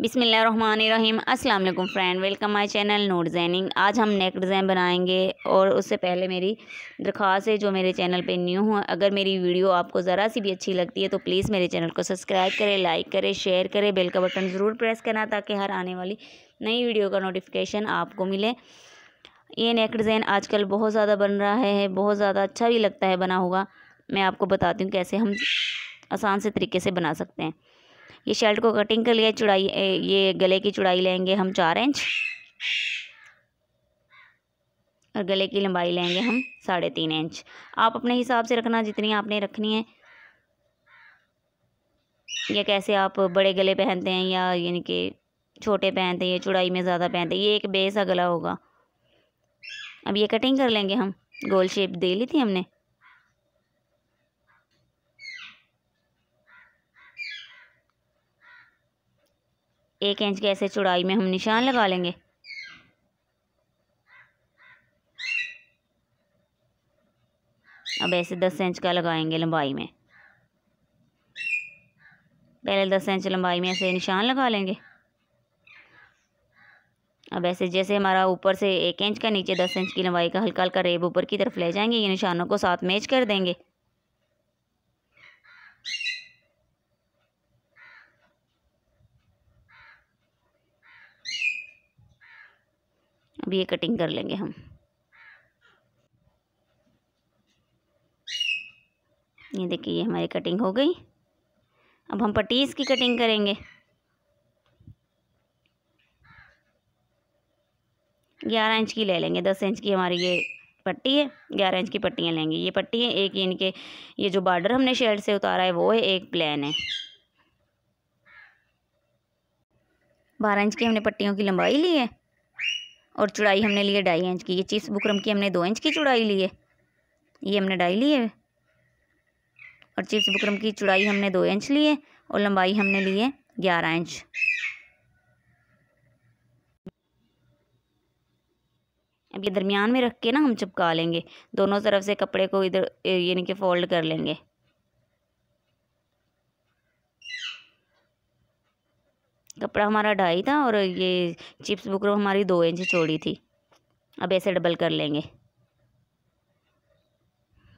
बिसमीम अल्लाम friend welcome my channel note designing आज हम नेक डिज़ाइन बनाएंगे और उससे पहले मेरी दरख्वास्त है जो मेरे चैनल पे न्यू हो अगर मेरी वीडियो आपको ज़रा सी भी अच्छी लगती है तो प्लीज़ मेरे चैनल को सब्सक्राइब करें लाइक करें शेयर करें बेल का बटन ज़रूर प्रेस करना ताकि हर आने वाली नई वीडियो का नोटिफिकेशन आपको मिले ये नेक डिज़ाइन आजकल बहुत ज़्यादा बन रहा है बहुत ज़्यादा अच्छा भी लगता है बना हुआ मैं आपको बताती हूँ कैसे हम आसान से तरीके से बना सकते हैं ये शर्ट को कटिंग के लिए चुड़ाई ये गले की चुड़ाई लेंगे हम चार इंच और गले की लंबाई लेंगे हम साढ़े तीन इंच आप अपने हिसाब से रखना जितनी आपने रखनी है या कैसे आप बड़े गले पहनते हैं या यानी कि छोटे पहनते हैं या चुड़ाई में ज़्यादा पहनते हैं ये एक बेसा गला होगा अब ये कटिंग कर लेंगे हम गोल शेप दे ली थी हमने एक इंच के ऐसे चौड़ाई में हम निशान लगा लेंगे अब ऐसे दस इंच का लगाएंगे लंबाई में पहले दस इंच लंबाई में ऐसे निशान लगा लेंगे अब ऐसे जैसे हमारा ऊपर से एक इंच का नीचे दस इंच की लंबाई का हल्का हल्का रेब ऊपर की तरफ ले जाएंगे ये निशानों को साथ मैच कर देंगे अब ये कटिंग कर लेंगे हम ये देखिए ये हमारी कटिंग हो गई अब हम पटीस की कटिंग करेंगे ग्यारह इंच की ले लेंगे दस इंच की हमारी ये पट्टी है ग्यारह इंच की पट्टियाँ लेंगे ये पट्टी है एक इनके ये जो बॉर्डर हमने शेड से उतारा है वो है एक प्लेन है बारह इंच की हमने पट्टियों की लंबाई ली है और चुड़ाई हमने लिए ढाई इंच की ये चीज बुकरम की हमने दो इंच की चुड़ाई ली है ये हमने ढाई ली है और चिप्स बुकरम की चुड़ाई हमने दो इंच ली है और लंबाई हमने ली है ग्यारह इंच अब ये दरमियान में रख के ना हम चिपका लेंगे दोनों तरफ से कपड़े को इधर यानी कि फ़ोल्ड कर लेंगे कपड़ा हमारा ढाई था और ये चिप्स बुकरम हमारी दो इंच चौड़ी थी अब ऐसे डबल कर लेंगे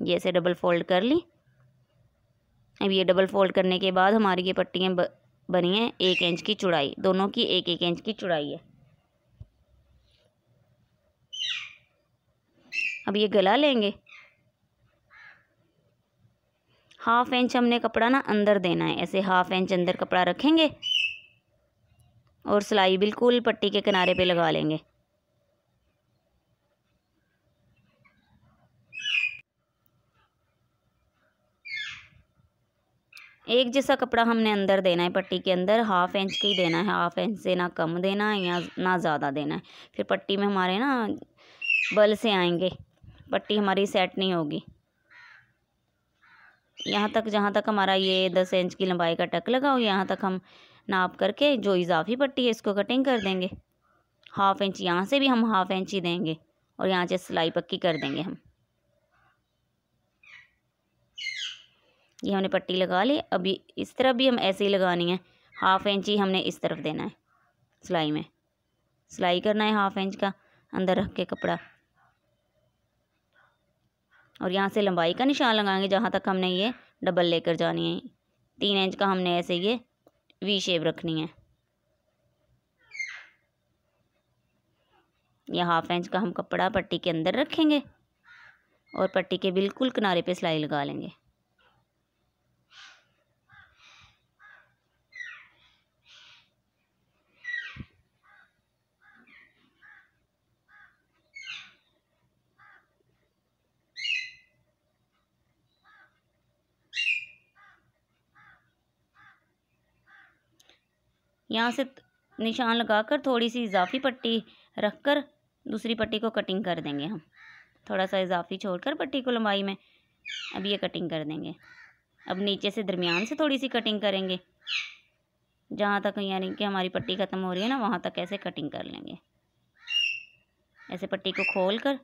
ये ऐसे डबल फोल्ड कर ली अब ये डबल फोल्ड करने के बाद हमारी ये पट्टियाँ बनी हैं एक इंच की चुड़ाई दोनों की एक एक इंच की चुड़ाई है अब ये गला लेंगे हाफ इंच हमने कपड़ा ना अंदर देना है ऐसे हाफ इंच अंदर कपड़ा रखेंगे और सिलाई बिल्कुल पट्टी के किनारे पे लगा लेंगे एक जैसा कपड़ा हमने अंदर देना है पट्टी के अंदर हाफ इंच के ही देना है हाफ इंच से ना कम देना है या ना ज़्यादा देना है फिर पट्टी में हमारे ना बल से आएंगे पट्टी हमारी सेट नहीं होगी यहाँ तक जहाँ तक हमारा ये दस इंच की लंबाई का टक लगाओ यहाँ तक हम नाप करके जो इजाफी पट्टी है इसको कटिंग कर देंगे हाफ इंच यहाँ से भी हम हाफ इंच ही देंगे और यहाँ से सिलाई पक्की कर देंगे हम ये हमने पट्टी लगा ली अभी इस तरफ भी हम ऐसे ही लगानी है हाफ इंच ही हमने इस तरफ देना है सिलाई में सिलाई करना है हाफ इंच का अंदर रख के कपड़ा और यहाँ से लंबाई का निशान लगाएंगे जहाँ तक हमने ये डबल लेकर जानी है तीन इंच का हमने ऐसे ये वी शेप रखनी है यह हाफ इंच का हम कपड़ा पट्टी के अंदर रखेंगे और पट्टी के बिल्कुल किनारे पे सिलाई लगा लेंगे यहाँ से निशान लगाकर थोड़ी सी इजाफी पट्टी रख कर दूसरी पट्टी को कटिंग कर देंगे हम थोड़ा सा इजाफी छोड़कर पट्टी को लंबाई में अब ये कटिंग कर देंगे अब नीचे से दरमियान से थोड़ी सी कटिंग करेंगे जहाँ तक यानी कि हमारी पट्टी ख़त्म हो रही है ना वहाँ तक ऐसे कटिंग कर लेंगे ऐसे पट्टी को खोल कर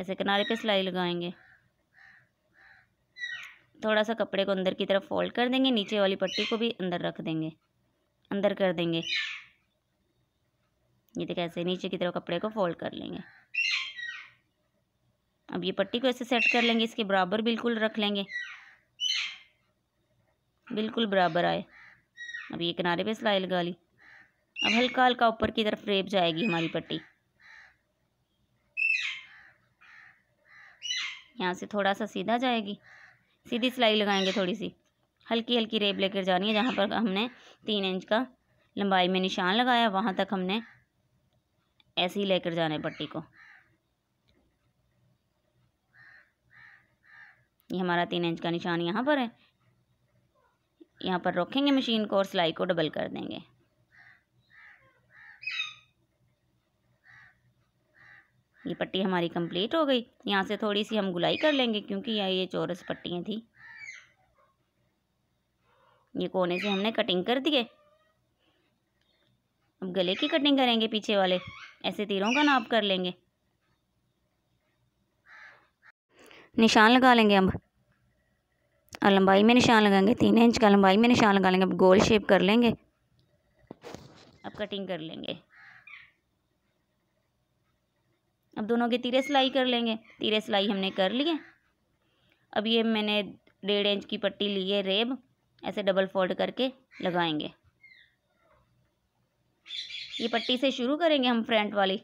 ऐसे किनारे पे सिलाई लगाएंगे थोड़ा सा कपड़े को अंदर की तरफ फोल्ड कर देंगे नीचे वाली पट्टी को भी अंदर रख देंगे अंदर कर देंगे ये देखिए ऐसे नीचे की तरफ कपड़े को फोल्ड कर लेंगे अब ये पट्टी को ऐसे सेट कर लेंगे इसके बराबर बिल्कुल रख लेंगे बिल्कुल बराबर आए अब ये किनारे पे सिलाई लगा ली अब हल्का हल्का ऊपर की तरफ रेप जाएगी हमारी पट्टी यहाँ से थोड़ा सा सीधा जाएगी सीधी सिलाई लगाएंगे थोड़ी सी हल्की हल्की रेप लेकर जानी है जहाँ पर हमने तीन इंच का लंबाई में निशान लगाया वहाँ तक हमने ऐसे ही लेकर जाना है पट्टी को ये हमारा तीन इंच का निशान यहाँ पर है यहाँ पर रखेंगे मशीन को और सिलाई को डबल कर देंगे ये पट्टी हमारी कंप्लीट हो गई यहाँ से थोड़ी सी हम गुलाई कर लेंगे क्योंकि यह ये चौरस पट्टियाँ थी ये कोने से हमने कटिंग कर दिए अब गले की कटिंग करेंगे पीछे वाले ऐसे तीरों का नाप कर लेंगे निशान लगा लेंगे अब और लंबाई में निशान लगाएंगे तीन इंच का लंबाई में निशान लगा लेंगे अब गोल शेप कर लेंगे अब कटिंग कर लेंगे अब दोनों के तीरे सिलाई कर लेंगे तीरे सिलाई हमने कर लिए अब ये मैंने डेढ़ इंच की पट्टी ली है रेब ऐसे डबल फोल्ड करके लगाएंगे ये पट्टी से शुरू करेंगे हम फ्रंट वाली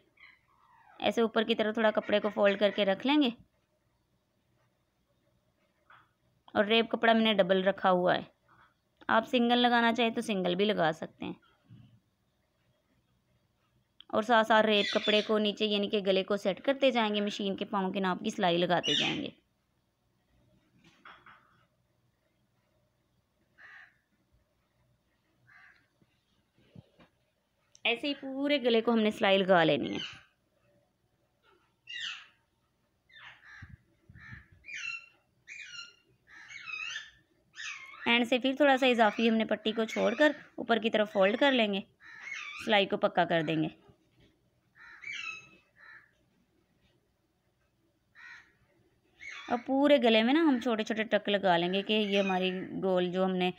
ऐसे ऊपर की तरफ थोड़ा कपड़े को फोल्ड करके रख लेंगे और रेब कपड़ा मैंने डबल रखा हुआ है आप सिंगल लगाना चाहें तो सिंगल भी लगा सकते हैं और साथ साथ रेत कपड़े को नीचे यानी कि गले को सेट करते जाएंगे मशीन के पाँव के नाप की सिलाई लगाते जाएंगे ऐसे ही पूरे गले को हमने सिलाई लगा लेनी है एंड से फिर थोड़ा सा इजाफी हमने पट्टी को छोड़कर ऊपर की तरफ फोल्ड कर लेंगे सिलाई को पक्का कर देंगे और पूरे गले में ना हम छोटे छोटे टक लगा लेंगे कि ये हमारी गोल जो हमने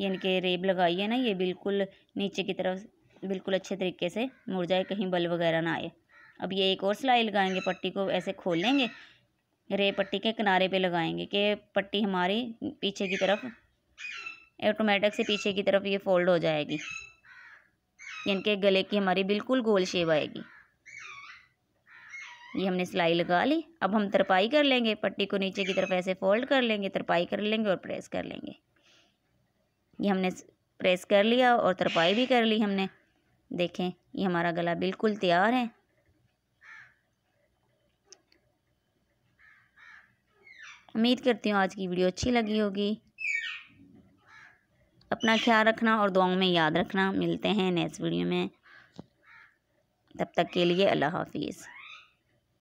यानी कि रेब लगाई है ना ये बिल्कुल नीचे की तरफ बिल्कुल अच्छे तरीके से मुड़ जाए कहीं बल वगैरह ना आए अब ये एक और सिलाई लगाएंगे पट्टी को ऐसे खोलेंगे रे पट्टी के किनारे पे लगाएंगे कि पट्टी हमारी पीछे की तरफ ऑटोमेटिक से पीछे की तरफ ये फोल्ड हो जाएगी यानी कि गले की हमारी बिल्कुल गोल शेप आएगी ये हमने सिलाई लगा ली अब हम तरपाई कर लेंगे पट्टी को नीचे की तरफ ऐसे फोल्ड कर लेंगे तरपाई कर लेंगे और प्रेस कर लेंगे ये हमने प्रेस कर लिया और तरपाई भी कर ली हमने देखें ये हमारा गला बिल्कुल तैयार है उम्मीद करती हूँ आज की वीडियो अच्छी लगी होगी अपना ख्याल रखना और दुआओं में याद रखना मिलते हैं नेक्स्ट वीडियो में तब तक के लिए अल्लाह हाफिज़